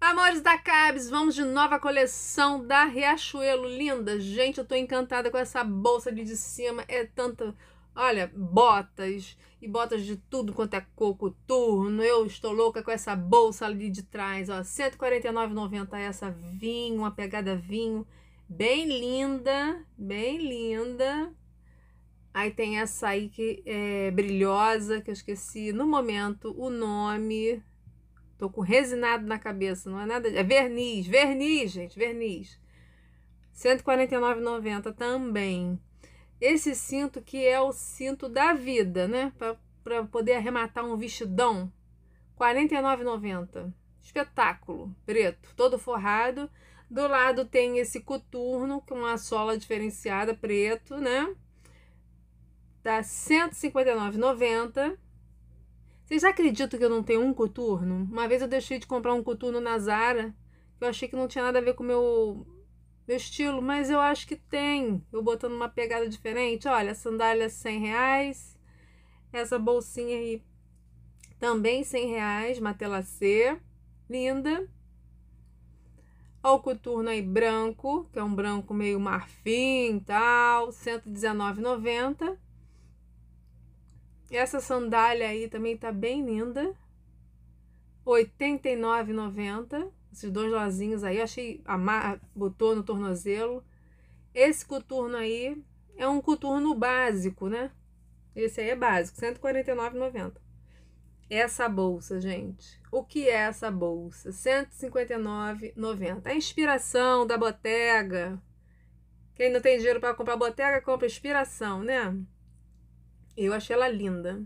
Amores da Cabs, vamos de nova coleção da Riachuelo. Linda, gente, eu tô encantada com essa bolsa ali de cima. É tanta Olha, botas e botas de tudo quanto é coco turno. Eu estou louca com essa bolsa ali de trás, ó, 149,90 essa vinho, uma pegada vinho, bem linda, bem linda. Aí tem essa aí que é brilhosa, que eu esqueci no momento o nome. Tô com resinado na cabeça, não é nada, é verniz, verniz, gente, verniz. 149,90 também. Esse cinto que é o cinto da vida, né? Para poder arrematar um vestidão. R$ 49,90. Espetáculo, preto, todo forrado. Do lado tem esse coturno com a sola diferenciada, preto, né? Tá R$ 159,90. Vocês acreditam que eu não tenho um coturno? Uma vez eu deixei de comprar um coturno na Zara, eu achei que não tinha nada a ver com o meu meu estilo, mas eu acho que tem. Eu botando uma pegada diferente. Olha, sandália 100 reais. Essa bolsinha aí também 100 reais, matelacê, linda. Ó o coturno aí branco, que é um branco meio marfim e tal, 119,90. Essa sandália aí também tá bem linda, 89,90. Esses dois lazinhos aí, eu achei, amar, botou no tornozelo. Esse coturno aí é um coturno básico, né? Esse aí é básico, R$ 149,90. Essa bolsa, gente. O que é essa bolsa? R$ 159,90. É a inspiração da Bottega. Quem não tem dinheiro para comprar Bottega, compra inspiração, né? Eu achei ela linda.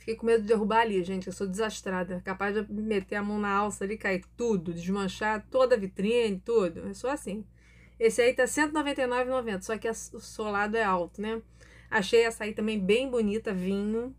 Fiquei com medo de derrubar ali, gente. Eu sou desastrada. Capaz de meter a mão na alça ali, cair tudo, desmanchar toda a vitrine, tudo. É só assim. Esse aí tá R$199,90, 199,90, só que o solado é alto, né? Achei essa aí também bem bonita, vinho.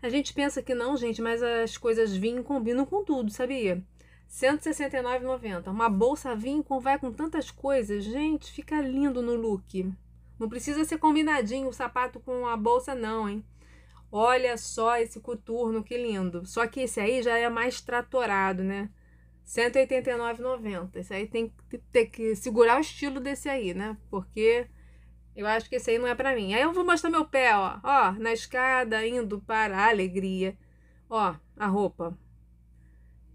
A gente pensa que não, gente, mas as coisas vinho combinam com tudo, sabia? R$169,90. 169,90. Uma bolsa vinho vai com tantas coisas. Gente, fica lindo no look. Não precisa ser combinadinho o sapato com a bolsa, não, hein? Olha só esse coturno, que lindo. Só que esse aí já é mais tratorado, né? 189,90. Esse aí tem que ter que segurar o estilo desse aí, né? Porque eu acho que esse aí não é para mim. Aí eu vou mostrar meu pé, ó. Ó, na escada, indo para a alegria. Ó, a roupa.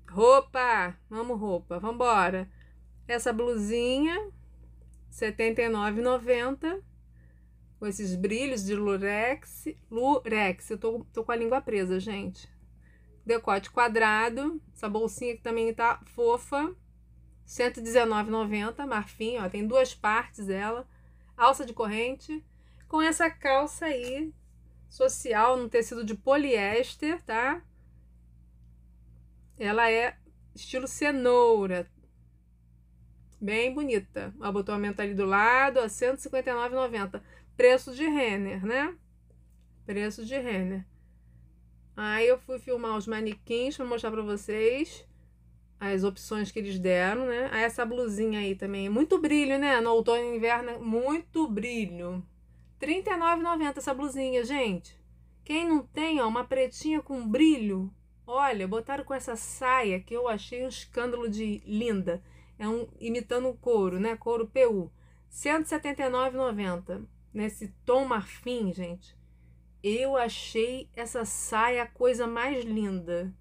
Roupa! vamos roupa. Vambora. Essa blusinha, R$ 79,90 com esses brilhos de lurex. Lurex, eu tô, tô com a língua presa, gente. Decote quadrado, essa bolsinha que também tá fofa. 119,90, marfim, ó, tem duas partes ela. Alça de corrente, com essa calça aí, social, no tecido de poliéster, tá? Ela é estilo cenoura, Bem bonita. Ela botou a menta ali do lado, a 159,90. Preço de Renner, né? Preço de Renner. Aí eu fui filmar os manequins para mostrar para vocês as opções que eles deram, né? Aí essa blusinha aí também. Muito brilho, né? No outono e inverno, muito brilho. R$39,90 essa blusinha, gente. Quem não tem, ó, uma pretinha com brilho. Olha, botaram com essa saia que eu achei um escândalo de linda é um imitando o couro, né? Couro PU. 179,90 nesse tom marfim, gente. Eu achei essa saia a coisa mais linda.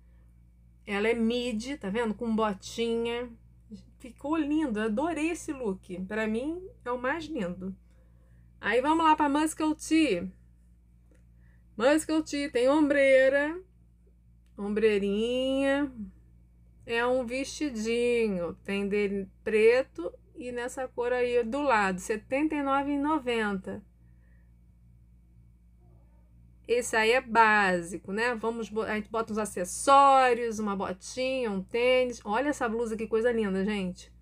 Ela é midi, tá vendo? Com botinha. Ficou lindo, adorei esse look. Para mim é o mais lindo. Aí vamos lá para Muscle Tee. Muscle Tee tem ombreira, ombreirinha, é um vestidinho, tem dele preto e nessa cor aí do lado, R$ 79,90. Esse aí é básico, né? Vamos, a gente bota uns acessórios, uma botinha, um tênis. Olha essa blusa, que coisa linda, gente.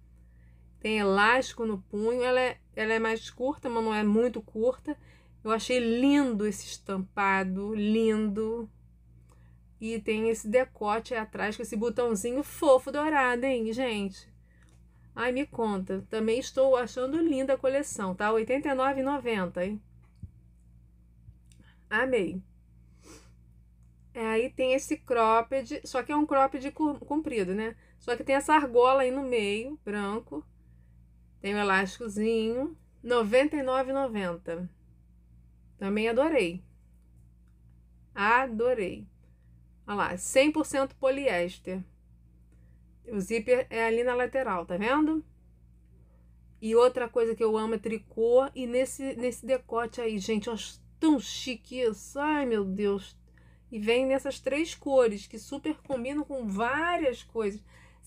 Tem elástico no punho, ela é, ela é mais curta, mas não é muito curta. Eu achei lindo esse estampado, lindo. E tem esse decote aí atrás com esse botãozinho fofo dourado, hein, gente? Ai, me conta. Também estou achando linda a coleção, tá? R$ 89,90, hein? Amei. É, aí tem esse cropped, só que é um cropped comprido, né? Só que tem essa argola aí no meio, branco. Tem o um elásticozinho. R$ 99,90. Também adorei. Adorei. Olha lá, 100% poliéster. O zíper é ali na lateral, tá vendo? E outra coisa que eu amo é tricô. E nesse, nesse decote aí, gente, tão chique isso. Ai, meu Deus. E vem nessas três cores, que super combinam com várias coisas.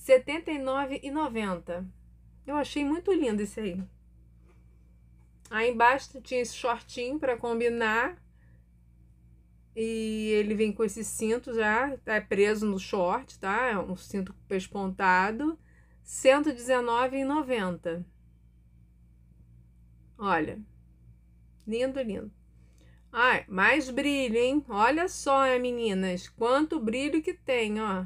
R$ 79,90. Eu achei muito lindo esse aí. Aí embaixo tinha esse shortinho para combinar. E ele vem com esse cinto já, tá preso no short, tá? É um cinto pespontado, R$ 119,90. Olha, lindo, lindo. Ai, mais brilho, hein? Olha só, meninas, quanto brilho que tem, ó.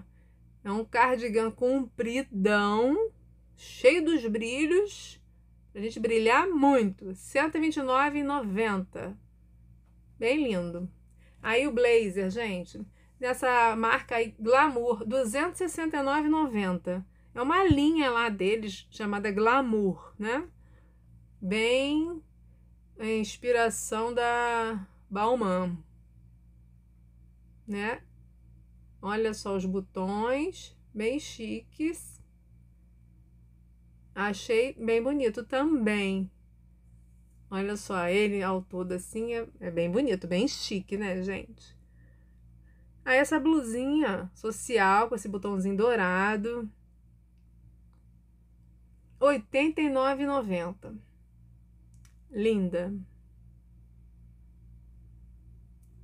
É um cardigan compridão, cheio dos brilhos, pra gente brilhar muito. R$ 129,90. Bem lindo. Aí o blazer, gente, dessa marca aí, Glamour, R$ 269,90. É uma linha lá deles chamada Glamour, né? Bem é, inspiração da Balmain, né? Olha só os botões, bem chiques. Achei bem bonito também. Olha só, ele ao todo assim é, é bem bonito, bem chique, né, gente? Aí essa blusinha social com esse botãozinho dourado. R$ 89,90. Linda.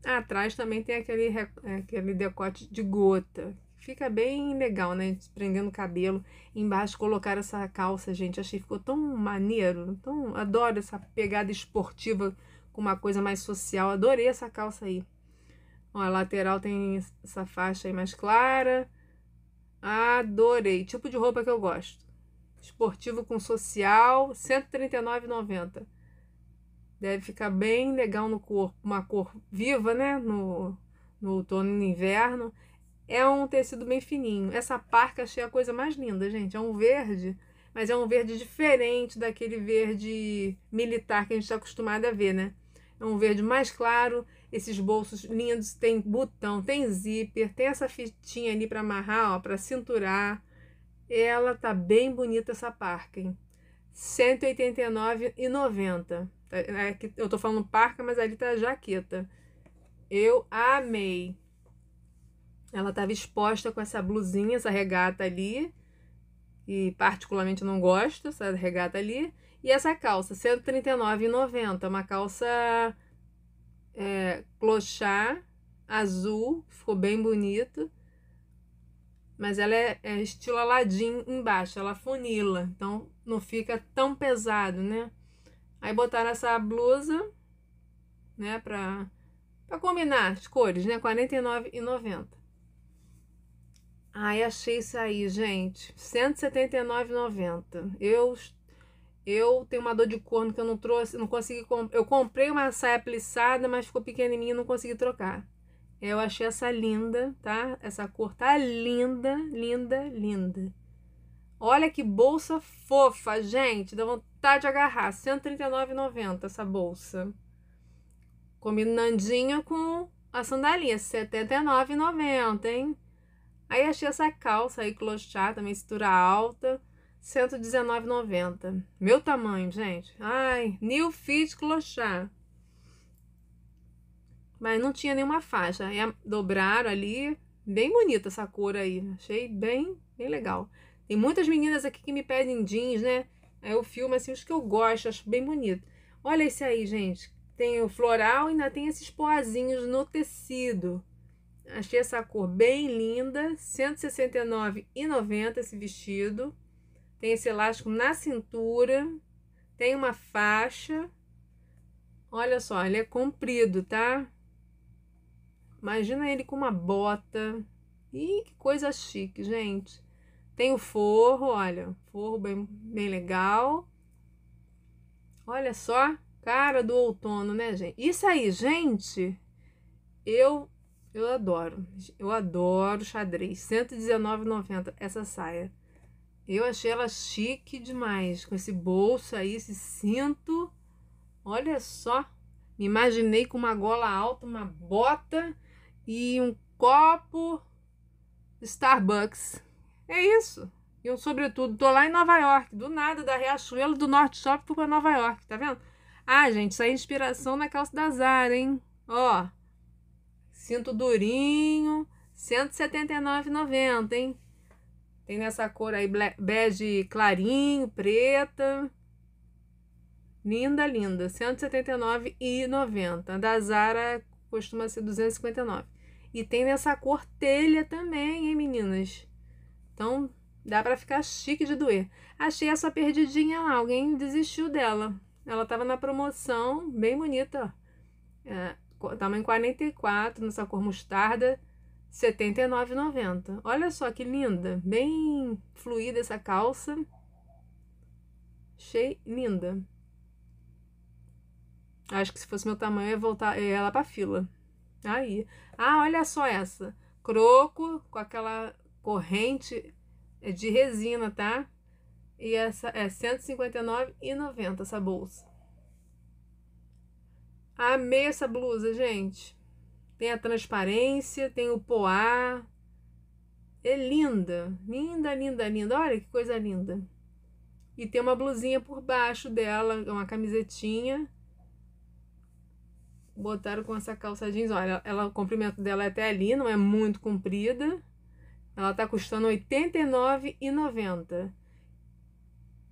Atrás também tem aquele, é, aquele decote de gota, Fica bem legal, né? Prendendo o cabelo. Embaixo colocar essa calça, gente. Achei ficou tão maneiro. Tão, adoro essa pegada esportiva com uma coisa mais social. Adorei essa calça aí. Ó, a lateral tem essa faixa aí mais clara. Adorei. Tipo de roupa que eu gosto. Esportivo com social, R$ 139,90. Deve ficar bem legal no corpo. Uma cor viva, né? No, no outono e no inverno. É um tecido bem fininho. Essa parca achei a coisa mais linda, gente. É um verde, mas é um verde diferente daquele verde militar que a gente está acostumado a ver, né? É um verde mais claro. Esses bolsos lindos tem botão, tem zíper, tem essa fitinha ali para amarrar, ó, para cinturar. Ela tá bem bonita essa parca, hein? R$ 189,90. É, é eu tô falando parca, mas ali tá jaqueta. Eu amei. Ela estava exposta com essa blusinha, essa regata ali, e particularmente não gosto, essa regata ali. E essa calça, R$ 139,90, uma calça é, clochá, azul, ficou bem bonito. Mas ela é, é estilo aladim embaixo, ela funila, então não fica tão pesado, né? Aí botaram essa blusa, né, pra, combinar as cores, né, R$ 49,90. Ai, achei isso aí, gente. R$179,90. Eu eu tenho uma dor de corno que eu não trouxe, não consegui eu comprei uma saia plissada, mas ficou pequenininha, não consegui trocar. Eu achei essa linda, tá? Essa cor tá linda, linda, linda. Olha que bolsa fofa, gente. Dá vontade de agarrar. R$139,90 essa bolsa. Combinandinha com a sandalinha. R$79,90, hein? Aí achei essa calça aí clochada, mistura alta, 119,90. Meu tamanho, gente. Ai, New Fit Clochard. Mas não tinha nenhuma faixa. é dobraram ali. Bem bonita essa cor aí. Achei bem, bem legal. Tem muitas meninas aqui que me pedem jeans, né? Aí eu filmo assim os que eu gosto, acho bem bonito. Olha esse aí, gente. Tem o floral e ainda tem esses poazinhos no tecido. Achei essa cor bem linda, R$ 169,90 esse vestido. Tem esse elástico na cintura, tem uma faixa. Olha só, ele é comprido, tá? Imagina ele com uma bota. Ih, que coisa chique, gente. Tem o forro, olha, forro bem, bem legal. Olha só, cara do outono, né, gente? Isso aí, gente, eu eu adoro. Eu adoro xadrez. R$ 119,90 essa saia. Eu achei ela chique demais. Com esse bolso aí, esse cinto. Olha só. Me imaginei com uma gola alta, uma bota e um copo Starbucks. É isso. E um sobretudo. Tô lá em Nova York. Do nada, da Riachuelo, do Norte Shopping, fui pra Nova York. Tá vendo? Ah, gente, isso aí é inspiração na calça da Zara, hein? Ó. Cinto durinho, 179,90, hein? Tem nessa cor aí, bege clarinho, preta. Linda, linda. 179,90. Da Zara costuma ser 259. E tem nessa cor telha também, hein, meninas? Então, dá pra ficar chique de doer. Achei essa perdidinha lá, alguém desistiu dela. Ela tava na promoção, bem bonita, ó. É, tamanho 44, nessa cor mostarda, R$ 79,90. Olha só que linda, bem fluida essa calça. Achei linda. Acho que se fosse meu tamanho, eu ia voltar ela para fila. Aí. Ah, olha só essa. Croco com aquela corrente de resina, tá? E essa é R$ 159,90 essa bolsa. Amei essa blusa, gente. Tem a transparência, tem o poá. É linda, linda, linda, linda. Olha que coisa linda. E tem uma blusinha por baixo dela, uma camisetinha. Botaram com essa calça jeans. Olha, ela, o comprimento dela é até ali, não é muito comprida. Ela tá custando R$ 89,90.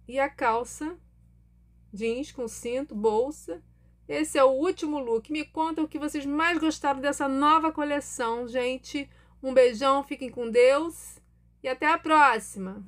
E a calça jeans com cinto, bolsa, esse é o último look. Me conta o que vocês mais gostaram dessa nova coleção, gente. Um beijão, fiquem com Deus e até a próxima!